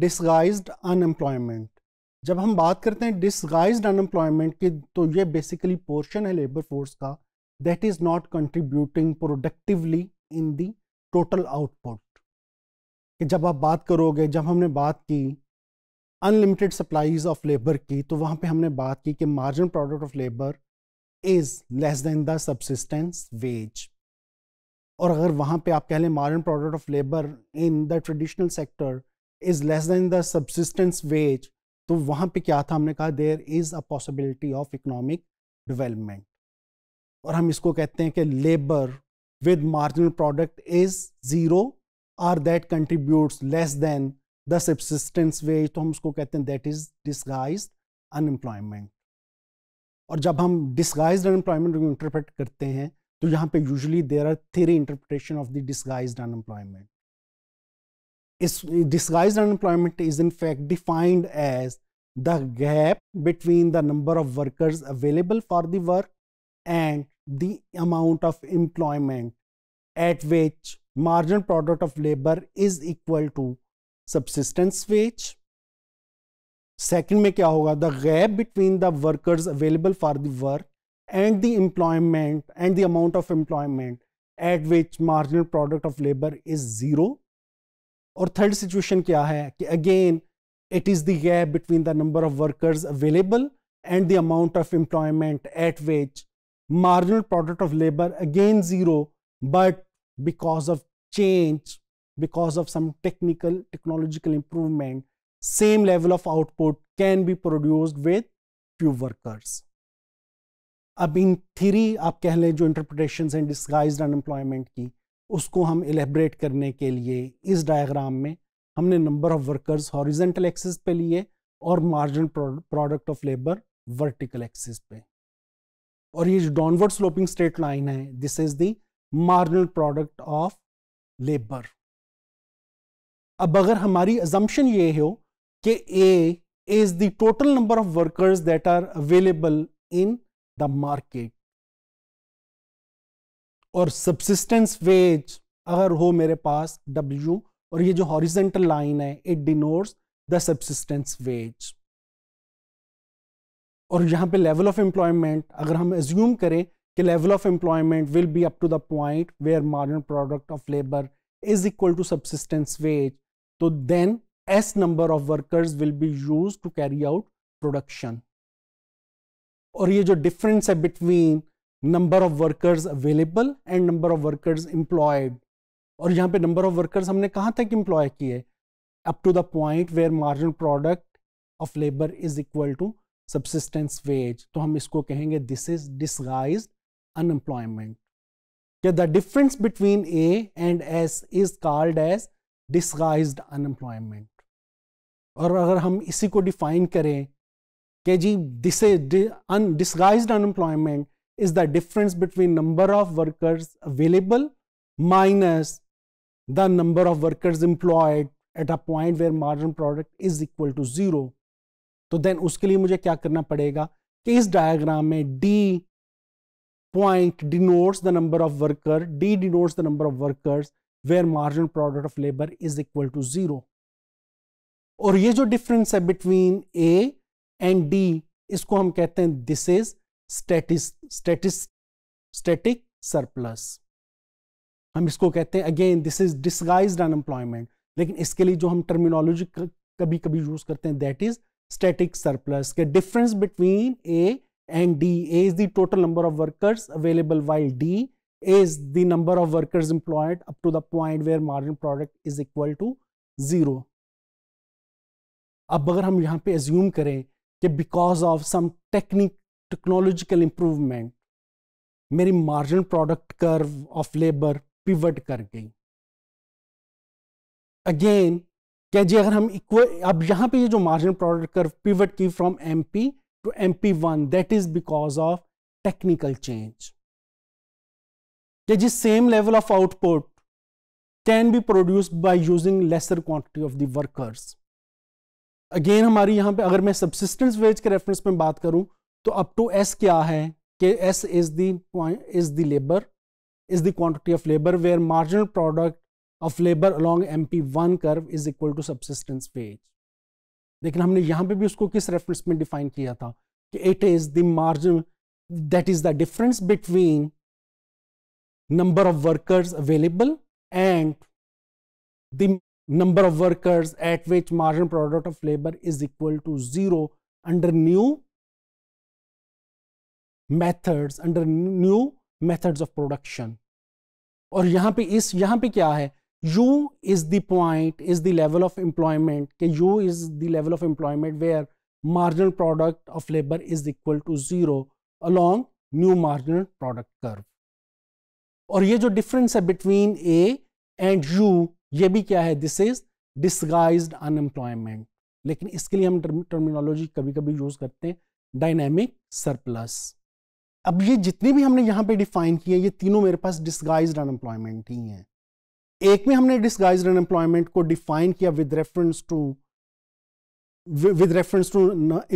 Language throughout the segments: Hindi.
डिसगाइज्ड अनएम्प्लॉयमेंट जब हम बात करते हैं डिसगाइज्ड अनएम्प्लॉयमेंट की तो ये बेसिकली पोर्शन है लेबर फोर्स का that is not contributing productively in the total output कि जब आप बात करोगे जब हमने बात की अनलिमिटेड सप्लाईज ऑफ लेबर की तो वहाँ पे हमने बात की कि margin product of labour is less than the subsistence wage और अगर वहाँ पे आप कह लें margin product of labour in the traditional sector is less than the subsistence wage तो वहां पे क्या था हमने कहा there is a possibility of economic development और हम इसको कहते हैं कि labour with marginal product is zero or that contributes less than the subsistence wage तो हम उसको कहते हैं दैट इज डिसगाइज अनएम्प्लॉयमेंट और जब हम डिसगाइज अनएम्प्लॉयमेंट इंटरप्रेट करते हैं तो यहाँ पे usually there are three interpretation of the disguise unemployment is disguised unemployment is in fact defined as the gap between the number of workers available for the work and the amount of employment at which marginal product of labor is equal to subsistence wage Second में क्या होगा The gap between the workers available for the work and the employment and the amount of employment at which marginal product of labor is zero. और थर्ड सिचुएशन क्या है कि again it is the gap between the number of workers available and the amount of employment at wage marginal product of labour again zero but because of change because of some technical technological improvement same level of output can be produced with few workers अब इन थीरी आप कह लें जो इंटरप्रिटेशन है डिस्गाइज अनएम्प्लॉयमेंट की उसको हम एलेबरेट करने के लिए इस डायग्राम में हमने number of workers horizontal axis पे लिए और margin product of labour vertical axis पे और ये जो डाउनवर्ड स्लोपिंग स्ट्रेट लाइन है this is the marginal product of labour अब अगर हमारी अजम्पन ये हो कि A is the total number of workers that are available in the market और सब्सिस्टेंस वेज अगर हो मेरे पास W और ये जो हॉरिजेंटल लाइन है it denotes the subsistence wage और यहाँ पे लेवल ऑफ एम्प्लॉयमेंट अगर हम एज्यूम करें कि level of employment will be up to the point where modern product of labour is equal to subsistence wage तो then S number of workers will be use to carry out production और ये जो डिफरेंस है between number of workers available and number of workers employed और यहाँ पे नंबर ऑफ वर्कर्स हमने कहाँ तक एम्प्लॉय किए up to the point where margin product of labour is equal to subsistence wage तो हम इसको कहेंगे दिस इज डिसगाइज अनएम्प्लॉयमेंट क्या the difference between A and S is called as disguise unemployment और अगर हम इसी को डिफाइन करें कि जी this un disguise unemployment is the difference between number of workers available minus the number of workers employed at a point where margin product is equal to zero. तो देन उसके लिए मुझे क्या करना पड़ेगा कि इस डायग्राम में D point denotes the number of worker D denotes the number of workers where margin product of labour is equal to zero और ये जो डिफरेंस है बिटवीन ए एंड डी इसको हम कहते हैं this is static static surplus हम इसको कहते हैं again this is disguise unemployment लेकिन इसके लिए जो हम टर्मिनोलॉजी कभी कभी यूज करते हैं दैट इज स्टेटिक सरप्लस के difference between A and D A is the total number of workers available while D is the number of workers employed up to the point where margin product is equal to zero. अब अगर हम यहाँ पे एज्यूम करें कि because of some technique technological improvement मेरी margin product curve of labour pivot कर गई अगेन क्या जी अगर हम इक्वल अब यहां पे ये जो मार्जिन प्रोडक्ट कर्व पिवट की from M P to M P one that is because of technical change क्या जी same level of output can be produce by using lesser quantity of the workers again हमारी यहां पे अगर मैं सब्सिस्टेंस वेज के रेफरेंस में बात करूं तो अप टू एस क्या है कि S is the is the labour is the quantity of labour where marginal product of labour along M P one curve is equal to subsistence wage लेकिन हमने यहां पे भी उसको किस रेफरेंस में डिफाइन किया था कि it is the margin that is the difference between number of workers available and the number of workers at which margin product of labour is equal to zero under new methods under new methods of production और यहाँ पे इस यहाँ पे क्या है U is the point is the level of employment के U is the level of employment where marginal product of labour is equal to zero along new marginal product curve और ये जो डिफरेंस है बिटवीन ए एंड यू ये भी क्या है दिस इज डिस्गाइज्ड अनएम्प्लॉयमेंट लेकिन इसके लिए हम टर्मिनोलॉजी कभी कभी यूज करते हैं डायनेमिक सरप्लस अब ये जितनी भी हमने यहां पे डिफाइन किए ये तीनों मेरे पास डिस्गाइज अनएम्प्लॉयमेंट ही हैं एक में हमने डिस्गाइज अनएम्प्लॉयमेंट को डिफाइन किया with reference to with reference to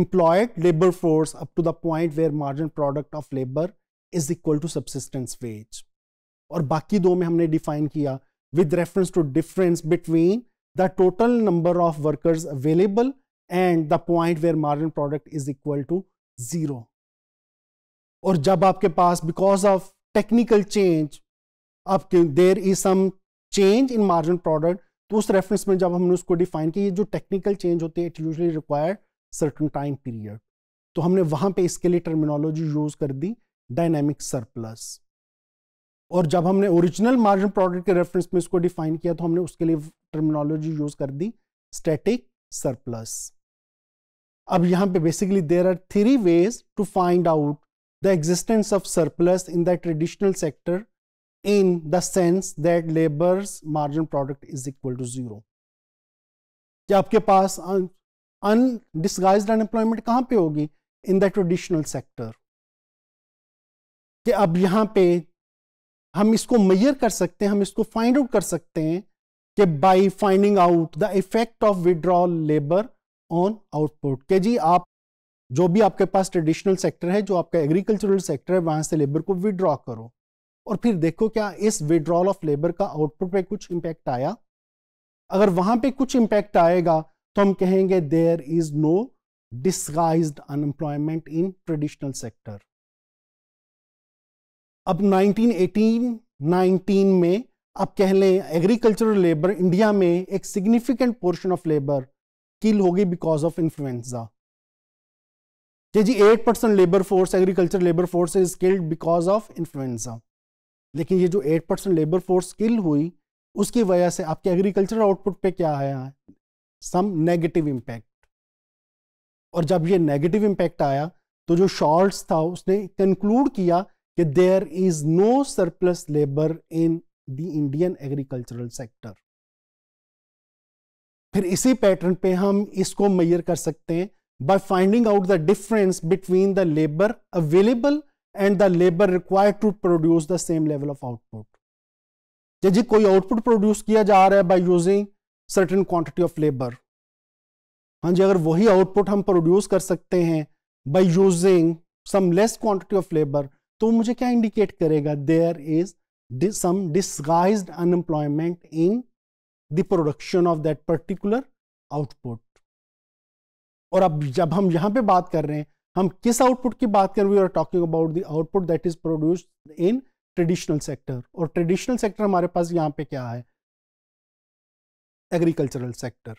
employed labour force up to the point where margin product of labour is equal to subsistence wage और बाकी दो में हमने डिफाइन किया with reference to difference between the total number of workers available and the point where margin product is equal to zero और जब आपके पास बिकॉज ऑफ टेक्निकल चेंज आपके there is some change in margin product तो उस रेफरेंस में जब हमने उसको डिफाइन किया जो टेक्निकल चेंज होते हैं it usually require certain time period तो हमने वहां पे इसके लिए टर्मिनोलॉजी यूज कर दी डायनेमिक सरप्लस और जब हमने ओरिजिनल मार्जिन प्रोडक्ट के रेफरेंस में इसको डिफाइन किया तो हमने उसके लिए टर्मिनोलॉजी यूज कर दी स्टैटिक सरप्लस अब यहां पे basically there are three ways to find out the existence of surplus in the traditional sector in the sense that labor's margin product is equal to zero. कि आपके पास अनडिसगाइज अनएम्प्लॉयमेंट कहाँ पे होगी इन द ट्रेडिशनल सेक्टर कि अब यहाँ पे हम इसको मैयर कर सकते हैं हम इसको फाइंड आउट कर सकते हैं कि by finding out the effect of withdrawal labour on output के जी आप जो भी आपके पास ट्रेडिशनल सेक्टर है जो आपका एग्रीकल्चरल सेक्टर है वहां से लेबर को विड्रॉ करो और फिर देखो क्या इस विड्रॉल ऑफ लेबर का आउटपुट पे कुछ इम्पैक्ट आया अगर वहां पे कुछ इंपैक्ट आएगा तो हम कहेंगे there is no disguise unemployment in traditional sector अब 1918 19 में आप कह लें एग्रीकल्चरल लेबर इंडिया में एक significant portion of labour kill होगी बिकॉज ऑफ इन्फ्लुएंजा कि जी eight percent labour force agriculture labour force is skilled because of influenza लेकिन ये जो eight percent labour force skill हुई उसकी वजह से आपके एग्रीकल्चर आउटपुट पे क्या आया सम नेगेटिव इम्पैक्ट और जब ये नेगेटिव इम्पैक्ट आया तो जो शॉर्ट्स था उसने कंक्लूड किया कि there is no surplus labour in the Indian agricultural sector फिर इसी पैटर्न पे हम इसको मैयर कर सकते हैं by finding out the difference between the labor available and the labor required to produce the same level of output. यदि कोई आउटपुट प्रोड्यूस किया जा रहा है by using certain quantity of labour हाँ जी अगर वही आउटपुट हम प्रोड्यूस कर सकते हैं by using some less quantity of labour तो मुझे क्या इंडिकेट करेगा there is some disguised unemployment in the production of that particular output और अब जब हम यहाँ पे बात कर रहे हैं हम किस आउटपुट की बात कर रहे talking about the output that is produced in traditional sector और ट्रेडिशनल सेक्टर हमारे पास यहाँ पे क्या है एग्रीकल्चरल सेक्टर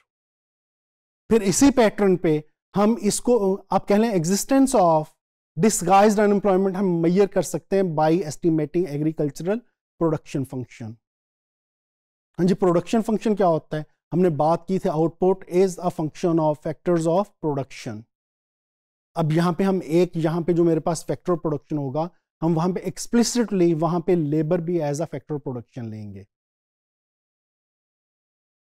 फिर इसी पैटर्न पे हम इसको आप कह लें एग्जिस्टेंस ऑफ डिस्गाइज अनएम्प्लॉयमेंट हम मैयर कर सकते हैं by estimating agricultural production function हाँ जी प्रोडक्शन फंक्शन क्या होता है हमने बात की थी output is a function of factors of production अब यहाँ पे हम एक यहाँ पे जो मेरे पास फैक्टर प्रोडक्शन होगा हम वहां पे एक्सप्लिसिटली वहां पे लेबर भी एज अ फैक्टर प्रोडक्शन लेंगे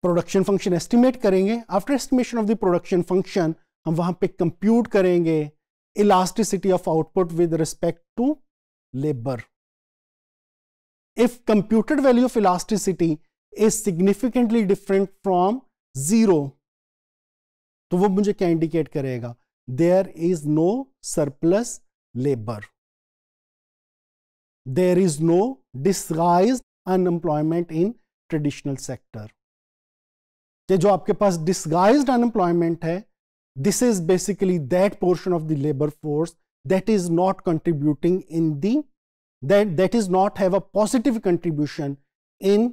प्रोडक्शन फंक्शन एस्टिमेट करेंगे after estimation of the production function हम वहां पे कंप्यूट करेंगे elasticity of output with respect to labour if computed value of elasticity is significantly different from zero तो वो मुझे क्या इंडिकेट करेगा there is no surplus labour there is no disguise unemployment in traditional sector ये जो आपके पास डिस्गाइज अनएम्प्लॉयमेंट है this is basically that portion of the labour force that is not contributing in the that that is not have a positive contribution in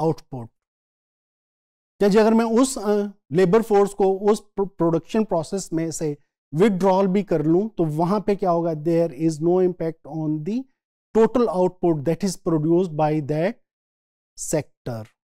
output जैसे अगर मैं उस लेबर फोर्स को उस प्रोडक्शन प्रोसेस में से विदड्रॉल भी कर लूं तो वहां पे क्या होगा there is no impact on the total output that is produced by that sector